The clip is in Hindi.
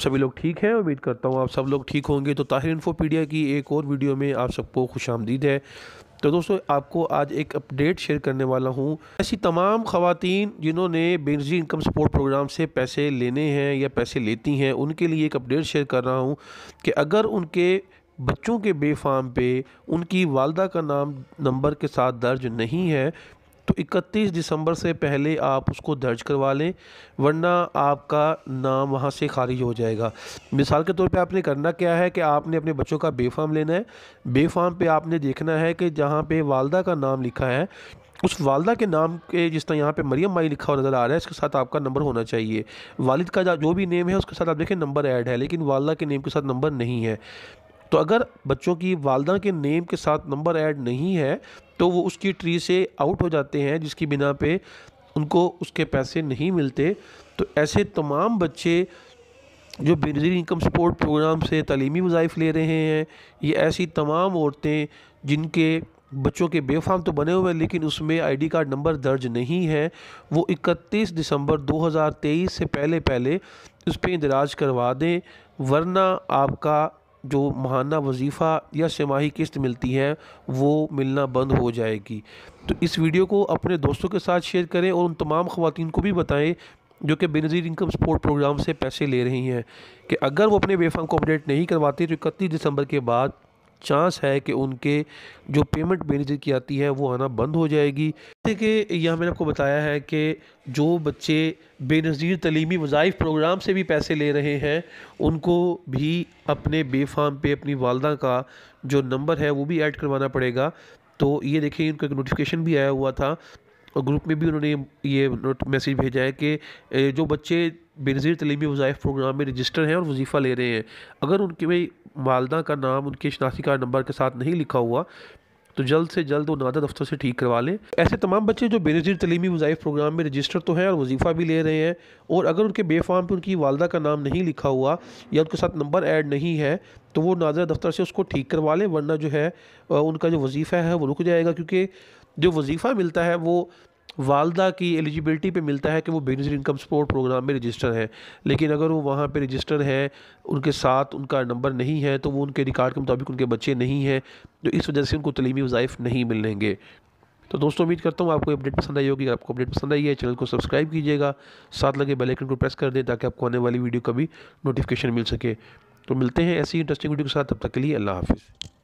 सभी लोग ठीक हैं उम्मीद करता हूँ आप सब लोग ठीक होंगे तो ताहिर इन्फोपीडिया की एक और वीडियो में आप सबको खुश आमदीद है तो दोस्तों आपको आज एक अपडेट शेयर करने वाला हूँ ऐसी तमाम खातन जिन्होंने बेनजी इनकम सपोर्ट प्रोग्राम से पैसे लेने हैं या पैसे लेती हैं उनके लिए एक अपडेट शेयर कर रहा हूँ कि अगर उनके बच्चों के बेफाम पे उनकी वालदा का नाम नंबर के साथ दर्ज नहीं है तो 31 दिसंबर से पहले आप उसको दर्ज करवा लें वरना आपका नाम वहाँ से खारिज हो जाएगा मिसाल के तौर पे आपने करना क्या है कि आपने अपने बच्चों का बेफाम लेना है बेफाम पे आपने देखना है कि जहाँ पे वालदा का नाम लिखा है उस वालदा के नाम के जिस तरह यहाँ पे मरियम माई लिखा हुआ नज़र आ रहा है इसके साथ आपका नंबर होना चाहिए वालिद का जो भी नेम है उसके साथ आप देखें नंबर ऐड है लेकिन वालदा के नेम के साथ नंबर नहीं है तो अगर बच्चों की वालदा के नेम के साथ नंबर ऐड नहीं है तो वो उसकी ट्री से आउट हो जाते हैं जिसकी बिना पे उनको उसके पैसे नहीं मिलते तो ऐसे तमाम बच्चे जो बेनजी इनकम सपोर्ट प्रोग्राम से तलीमी वज़ाइफ़ ले रहे हैं ये ऐसी तमाम औरतें जिनके बच्चों के बेफाम तो बने हुए हैं लेकिन उसमें आईडी कार्ड नंबर दर्ज नहीं है वो 31 दिसंबर 2023 से पहले पहले उस पर इंदराज करवा दें वरना आपका जो महाना वजीफ़ा या सिमाही किस्त मिलती है वो मिलना बंद हो जाएगी तो इस वीडियो को अपने दोस्तों के साथ शेयर करें और उन तमाम खुवान को भी बताएं जो कि बेनज़ीर इनकम सपोर्ट प्रोग्राम से पैसे ले रही हैं कि अगर वो अपने बेफाम को अपडेट नहीं करवाती तो इकतीस दिसंबर के बाद चांस है कि उनके जो पेमेंट मैनेजर की आती है वो आना बंद हो जाएगी देखिए यह मैंने आपको बताया है कि जो बच्चे बेनज़ीर तलीमी वज़ाइफ प्रोग्राम से भी पैसे ले रहे हैं उनको भी अपने बेफाम पे अपनी वालदा का जो नंबर है वो भी ऐड करवाना पड़ेगा तो ये देखिए उनका एक नोटिफिकेशन भी आया हुआ था और ग्रुप में भी उन्होंने ये मैसेज भेजा है कि जो बच्चे बेनज़ीर तलीमी वज़ाइफ प्रोग्राम में रजिस्टर हैं और वजीफ़ा ले रहे हैं अगर उनके भाई मालदा का नाम उनके शनाख्ती कार्ड नंबर के साथ नहीं लिखा हुआ तो जल्द से जल्द वो नादा दफ्तर से ठीक करवा लें ऐसे तमाम बच्चे जो बेनज़ीर तलीमी वज़ाइफ प्रोग्राम में रजिस्टर तो हैं और वजीफ़ा भी ले रहे हैं और अगर उनके बेफाम पर उनकी वालदा का नाम नहीं लिखा हुआ या उनके साथ नंबर ऐड नहीं है तो वो नादा दफ्तर से उसको ठीक करवा लें वरना जो है उनका जो वजीफ़ा है वो रुक जाएगा क्योंकि जो वजीफ़ा मिलता है वो वालदा की एलिजिबिलिटी पे मिलता है कि वो बेनजर इनकम सपोर्ट प्रोग्राम में रजिस्टर हैं लेकिन अगर वो वहाँ पे रजिस्टर हैं उनके साथ उनका नंबर नहीं है तो वो उनके रिकॉर्ड के मुताबिक उनके बच्चे नहीं हैं तो इस वजह से उनको तलीमी वज़ाइफ नहीं मिलेंगे तो दोस्तों उम्मीद करता हूँ आपको अपडेट पसंद आई होगी आपको अपडेट पसंद आई है चैनल को सब्सक्राइब कीजिएगा साथ लगे बेल आइकन को प्रेस कर दें ताकि आपको आने वाली वीडियो का भी नोटिफिकेशन मिल सके तो मिलते हैं ऐसी इंटरेस्टिंग वीडियो के साथ तब तक के लिए अल्लाह हाफिज़